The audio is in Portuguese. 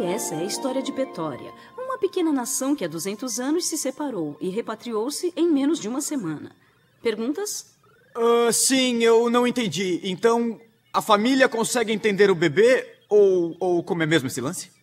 E essa é a história de Petória, uma pequena nação que há 200 anos se separou e repatriou-se em menos de uma semana. Perguntas? Uh, sim, eu não entendi. Então, a família consegue entender o bebê ou, ou como é mesmo esse lance?